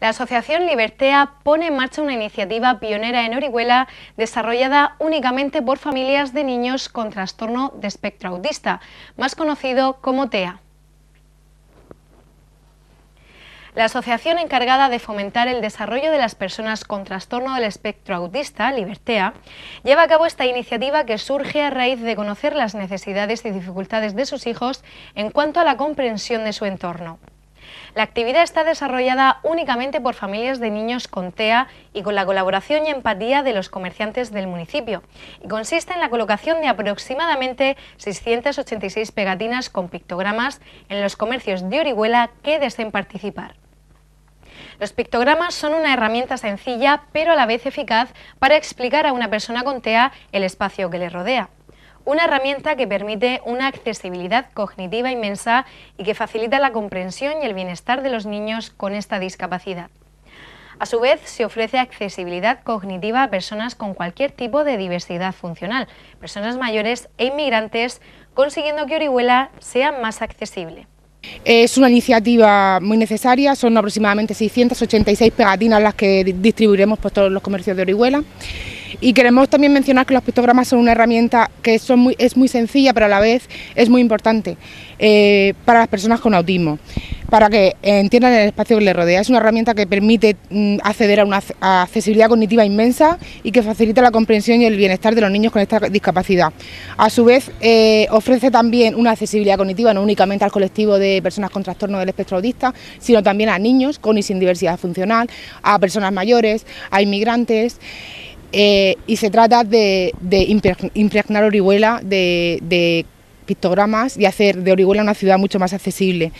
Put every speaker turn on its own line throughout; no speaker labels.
La Asociación Libertea pone en marcha una iniciativa pionera en Orihuela desarrollada únicamente por familias de niños con trastorno de espectro autista, más conocido como TEA. La asociación encargada de fomentar el desarrollo de las personas con trastorno del espectro autista, Libertea, lleva a cabo esta iniciativa que surge a raíz de conocer las necesidades y dificultades de sus hijos en cuanto a la comprensión de su entorno. La actividad está desarrollada únicamente por familias de niños con TEA y con la colaboración y empatía de los comerciantes del municipio y consiste en la colocación de aproximadamente 686 pegatinas con pictogramas en los comercios de Orihuela que deseen participar. Los pictogramas son una herramienta sencilla pero a la vez eficaz para explicar a una persona con TEA el espacio que le rodea una herramienta que permite una accesibilidad cognitiva inmensa y que facilita la comprensión y el bienestar de los niños con esta discapacidad. A su vez, se ofrece accesibilidad cognitiva a personas con cualquier tipo de diversidad funcional, personas mayores e inmigrantes, consiguiendo que Orihuela sea más accesible.
Es una iniciativa muy necesaria, son aproximadamente 686 pegatinas las que distribuiremos por todos los comercios de Orihuela. Y queremos también mencionar que los pictogramas son una herramienta que son muy, es muy sencilla, pero a la vez es muy importante eh, para las personas con autismo, para que entiendan el espacio que les rodea. Es una herramienta que permite mm, acceder a una accesibilidad cognitiva inmensa y que facilita la comprensión y el bienestar de los niños con esta discapacidad. A su vez, eh, ofrece también una accesibilidad cognitiva no únicamente al colectivo de personas con trastorno del espectro autista, sino también a niños con y sin diversidad funcional, a personas mayores, a inmigrantes. Eh, y se trata de, impregnar Orihuela de, de pictogramas y hacer de Orihuela una ciudad mucho más accesible.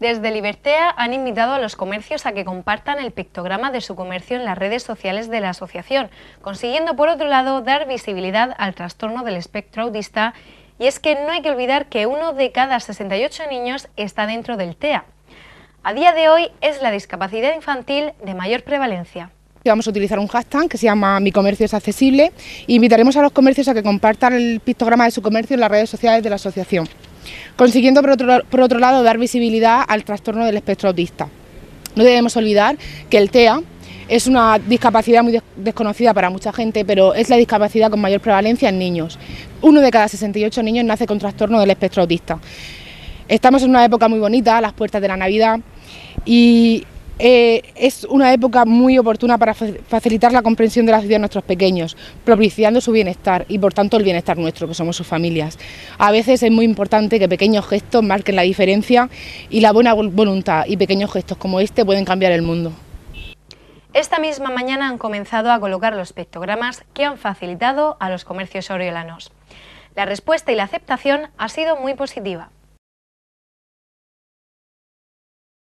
Desde Libertea han invitado a los comercios a que compartan el pictograma de su comercio en las redes sociales de la asociación, consiguiendo por otro lado dar visibilidad al trastorno del espectro autista y es que no hay que olvidar que uno de cada 68 niños está dentro del TEA. A día de hoy es la discapacidad infantil de mayor prevalencia
vamos a utilizar un hashtag que se llama Mi comercio es accesible e invitaremos a los comercios a que compartan el pictograma de su comercio en las redes sociales de la asociación, consiguiendo por otro, por otro lado dar visibilidad al trastorno del espectro autista. No debemos olvidar que el TEA es una discapacidad muy desconocida para mucha gente, pero es la discapacidad con mayor prevalencia en niños. Uno de cada 68 niños nace con trastorno del espectro autista. Estamos en una época muy bonita, las puertas de la Navidad, y eh, es una época muy oportuna para facilitar la comprensión de la ciudad de nuestros pequeños, propiciando su bienestar y por tanto el bienestar nuestro, que somos sus familias. A veces es muy importante que pequeños gestos marquen la diferencia y la buena voluntad y pequeños gestos como este pueden cambiar el mundo.
Esta misma mañana han comenzado a colocar los pictogramas que han facilitado a los comercios oriolanos. La respuesta y la aceptación ha sido muy positiva.